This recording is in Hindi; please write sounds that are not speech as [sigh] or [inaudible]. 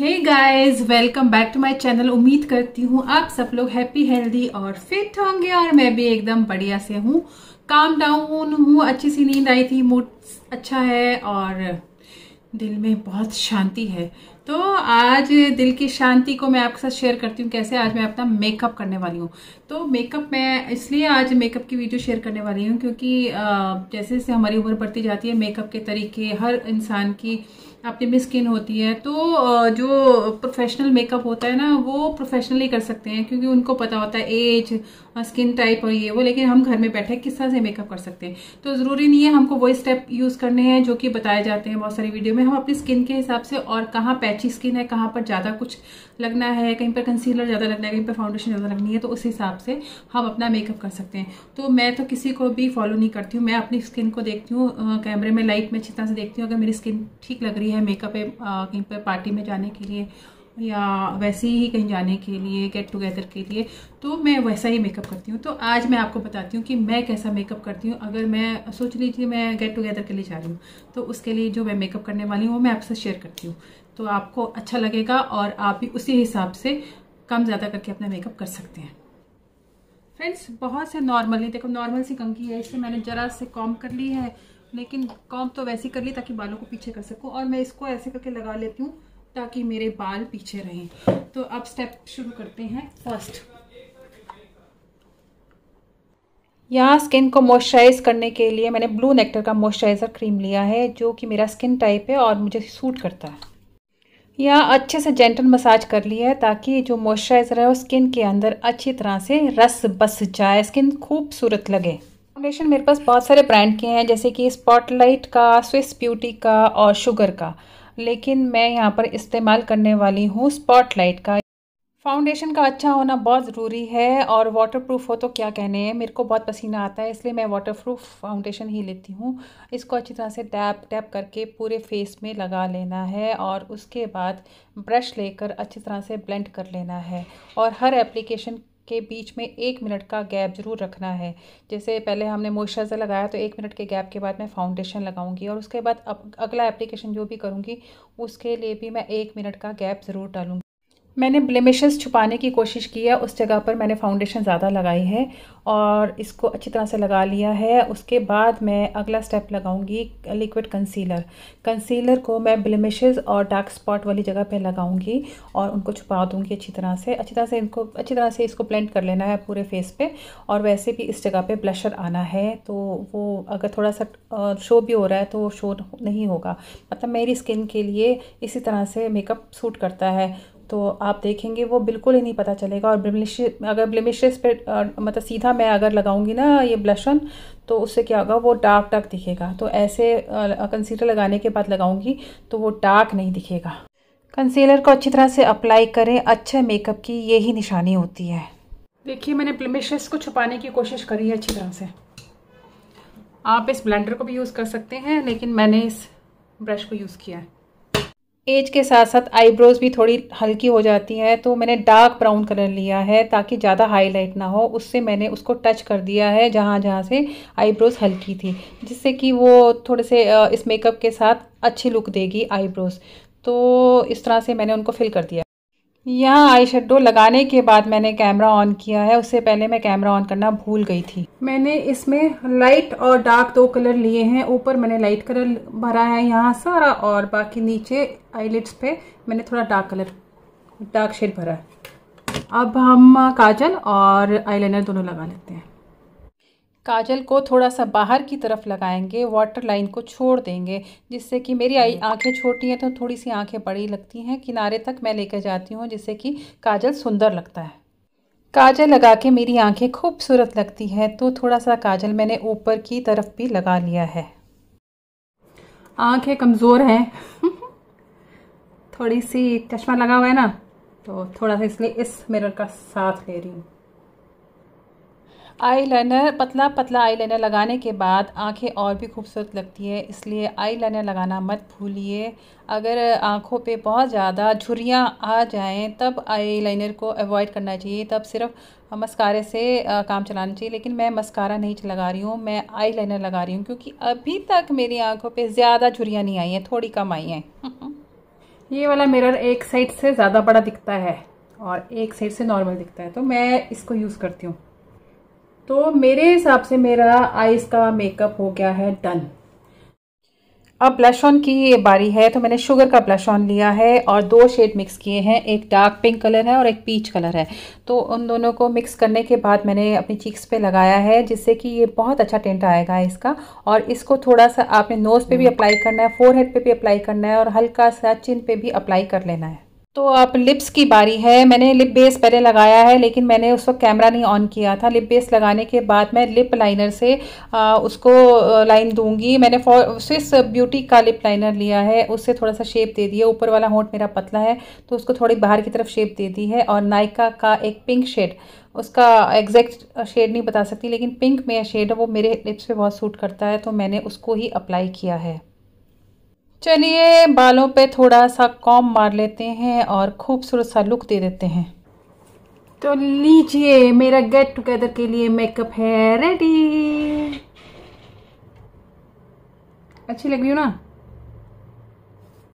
Hey guys welcome back to my channel उम्मीद करती हूँ आप सब लोग हैप्पी हेल्दी और फिट होंगे और मैं भी एकदम बढ़िया से हूँ काम डाउन हूँ अच्छी सी नींद आई थी मूड अच्छा है और दिल में बहुत शांति है तो आज दिल की शांति को मैं आपके साथ शेयर करती हूँ कैसे आज मैं अपना मेकअप करने वाली हूँ तो मेकअप मैं इसलिए आज मेकअप की वीडियो शेयर करने वाली हूँ क्योंकि जैसे जैसे हमारी उम्र बढ़ती जाती है मेकअप के तरीके हर इंसान की आपने भी स्किन होती है तो जो प्रोफेशनल मेकअप होता है ना वो प्रोफेशनली कर सकते हैं क्योंकि उनको पता होता है एज स्किन टाइप और ये वो लेकिन हम घर में बैठे किस तरह से मेकअप कर सकते हैं तो ज़रूरी नहीं है हमको वही स्टेप यूज़ करने हैं जो कि बताए जाते हैं बहुत सारी वीडियो में हम अपनी स्किन के हिसाब से और कहाँ पैची स्किन है कहाँ पर ज़्यादा कुछ लगना है कहीं पर कंसीलर ज़्यादा लगना है कहीं पर फाउंडेशन ज़्यादा लगनी है तो उस हिसाब से हम अपना मेकअप कर सकते हैं तो मैं तो किसी को भी फॉलो नहीं करती हूँ मैं अपनी स्किन को देखती हूँ कैमरे में लाइट में अच्छी तरह से देखती हूँ अगर मेरी स्किन ठीक लग रही है है मेकअप कहीं पर पार्टी में जाने के लिए या वैसे ही कहीं जाने के लिए गेट टुगेदर के लिए तो मैं वैसा ही मेकअप करती हूँ तो आज मैं आपको बताती हूँ कि मैं कैसा मेकअप करती हूँ अगर मैं सोच लीजिए मैं गेट टुगेदर के लिए जा रही हूँ तो उसके लिए जो मैं मेकअप करने वाली हूँ वो मैं आपसे शेयर करती हूँ तो आपको अच्छा लगेगा और आप भी उसी हिसाब से कम ज़्यादा करके अपना मेकअप कर सकते हैं फ्रेंड्स बहुत से नॉर्मली देखो नॉर्मल सी कंकी है इससे मैंने ज़रा से कॉम कर ली है लेकिन कॉम तो ही कर ली ताकि बालों को पीछे कर सकूँ और मैं इसको ऐसे करके लगा लेती हूँ ताकि मेरे बाल पीछे रहें तो अब स्टेप शुरू करते हैं फर्स्ट यहाँ स्किन को मॉइस्चराइज़ करने के लिए मैंने ब्लू नेक्टर का मॉइस्चराइज़र क्रीम लिया है जो कि मेरा स्किन टाइप है और मुझे सूट करता है यहाँ अच्छे से जेंटल मसाज कर लिया है ताकि जो मॉइस्चराइज़र है वो स्किन के अंदर अच्छी तरह से रस बस जाए स्किन खूबसूरत लगे फाउंडेशन मेरे पास बहुत सारे ब्रांड के हैं जैसे कि स्पॉटलाइट का स्विस ब्यूटी का और शुगर का लेकिन मैं यहाँ पर इस्तेमाल करने वाली हूँ स्पॉटलाइट का फाउंडेशन का अच्छा होना बहुत ज़रूरी है और वाटरप्रूफ हो तो क्या कहने हैं मेरे को बहुत पसीना आता है इसलिए मैं वाटरप्रूफ फाउंडेशन ही लेती हूँ इसको अच्छी तरह से टैप टैप करके पूरे फेस में लगा लेना है और उसके बाद ब्रश लेकर अच्छी तरह से ब्लेंड कर लेना है और हर एप्लीकेशन के बीच में एक मिनट का गैप ज़रूर रखना है जैसे पहले हमने मॉइस्चराइज़र लगाया तो एक मिनट के गैप के बाद मैं फाउंडेशन लगाऊंगी और उसके बाद अगला एप्लीकेशन जो भी करूँगी उसके लिए भी मैं एक मिनट का गैप ज़रूर डालूँगी मैंने ब्लेमिशेस छुपाने की कोशिश की है उस जगह पर मैंने फाउंडेशन ज़्यादा लगाई है और इसको अच्छी तरह से लगा लिया है उसके बाद मैं अगला स्टेप लगाऊंगी लिक्विड कंसीलर कंसीलर को मैं ब्लेमिशेस और डार्क स्पॉट वाली जगह पे लगाऊंगी और उनको छुपा दूंगी अच्छी तरह से अच्छी तरह से इनको अच्छी तरह से इसको ब्लेंड कर लेना है पूरे फेस पर और वैसे भी इस जगह पर ब्लशर आना है तो वो अगर थोड़ा सा शो भी हो रहा है तो वो शो नहीं होगा मतलब मेरी स्किन के लिए इसी तरह से मेकअप सूट करता है तो आप देखेंगे वो बिल्कुल ही नहीं पता चलेगा और ब्लिमिश अगर ब्लिमिशेस पे आ, मतलब सीधा मैं अगर लगाऊंगी ना ये ब्लशन तो उससे क्या होगा वो डार्क डार्क दिखेगा तो ऐसे कंसीलर लगाने के बाद लगाऊंगी तो वो डार्क नहीं दिखेगा कंसीलर को अच्छी तरह से अप्लाई करें अच्छे मेकअप की यही निशानी होती है देखिए मैंने ब्लिमिशेस को छुपाने की कोशिश करी है अच्छी तरह से आप इस ब्लेंडर को भी यूज़ कर सकते हैं लेकिन मैंने इस ब्रश को यूज़ किया है एज के साथ साथ आईब्रोज़ भी थोड़ी हल्की हो जाती है तो मैंने डार्क ब्राउन कलर लिया है ताकि ज़्यादा हाईलाइट ना हो उससे मैंने उसको टच कर दिया है जहाँ जहाँ से आईब्रोज़ हल्की थी जिससे कि वो थोड़े से इस मेकअप के साथ अच्छी लुक देगी आईब्रोज़ तो इस तरह से मैंने उनको फिल कर दिया यहाँ आई शेडो लगाने के बाद मैंने कैमरा ऑन किया है उससे पहले मैं कैमरा ऑन करना भूल गई थी मैंने इसमें लाइट और डार्क दो कलर लिए हैं ऊपर मैंने लाइट कलर भरा है यहाँ सारा और बाकी नीचे आईलिट्स पे मैंने थोड़ा डार्क कलर डार्क शेड भरा है अब हम काजल और आईलाइनर दोनों लगा लेते हैं काजल को थोड़ा सा बाहर की तरफ लगाएंगे वाटर लाइन को छोड़ देंगे जिससे कि मेरी आई हम्म। आँखें छोटी हैं तो थोड़ी सी आँखें बड़ी लगती हैं किनारे तक मैं लेकर जाती हूँ जिससे कि काजल सुंदर लगता है काजल लगा के मेरी आँखें खूबसूरत लगती हैं तो थोड़ा सा काजल मैंने ऊपर की तरफ भी लगा लिया है आँखें कमज़ोर हैं [laughs] थोड़ी सी चश्मा लगा हुआ है ना तो थोड़ा सा इसलिए इस मिरर का साथ ले रही हूँ आईलाइनर पतला पतला आईलाइनर लगाने के बाद आंखें और भी खूबसूरत लगती है इसलिए आईलाइनर लगाना मत भूलिए अगर आंखों पे बहुत ज़्यादा झुरियाँ आ जाएं तब आईलाइनर को अवॉइड करना चाहिए तब सिर्फ मस्कारे से काम चलाना चाहिए लेकिन मैं मस्कारा नहीं लगा रही हूँ मैं आईलाइनर लगा रही हूँ क्योंकि अभी तक मेरी आँखों पर ज़्यादा झुरियाँ नहीं आई हैं थोड़ी कम आई हैं [laughs] ये वाला मिरर एक साइड से ज़्यादा बड़ा दिखता है और एक साइड से नॉर्मल दिखता है तो मैं इसको यूज़ करती हूँ तो मेरे हिसाब से मेरा आइज का मेकअप हो गया है डन अब ब्लश ऑन की बारी है तो मैंने शुगर का ब्लश ऑन लिया है और दो शेड मिक्स किए हैं एक डार्क पिंक कलर है और एक पीच कलर है तो उन दोनों को मिक्स करने के बाद मैंने अपनी चीक्स पे लगाया है जिससे कि ये बहुत अच्छा टेंट आएगा इसका और इसको थोड़ा सा आपने नोज़ पे भी अप्लाई हम्म। करना है हेड पे भी अप्लाई करना है और हल्का सा चिन पर भी अप्लाई कर लेना है तो आप लिप्स की बारी है मैंने लिप बेस पहले लगाया है लेकिन मैंने उस वक्त कैमरा नहीं ऑन किया था लिप बेस लगाने के बाद मैं लिप लाइनर से आ, उसको लाइन दूंगी मैंने फॉर स्विस ब्यूटी का लिप लाइनर लिया है उससे थोड़ा सा शेप दे दी है ऊपर वाला होंठ मेरा पतला है तो उसको थोड़ी बाहर की तरफ शेप दे दी है और नायका का एक पिंक शेड उसका एग्जैक्ट शेड नहीं बता सकती लेकिन पिंक में शेड है वो मेरे लिप्स पर बहुत सूट करता है तो मैंने उसको ही अप्लाई किया है चलिए बालों पे थोड़ा सा कॉम मार लेते हैं और खूबसूरत सा लुक दे देते हैं तो लीजिए मेरा गेट टुगेदर के लिए मेकअप है रेडी अच्छी लग रही हो ना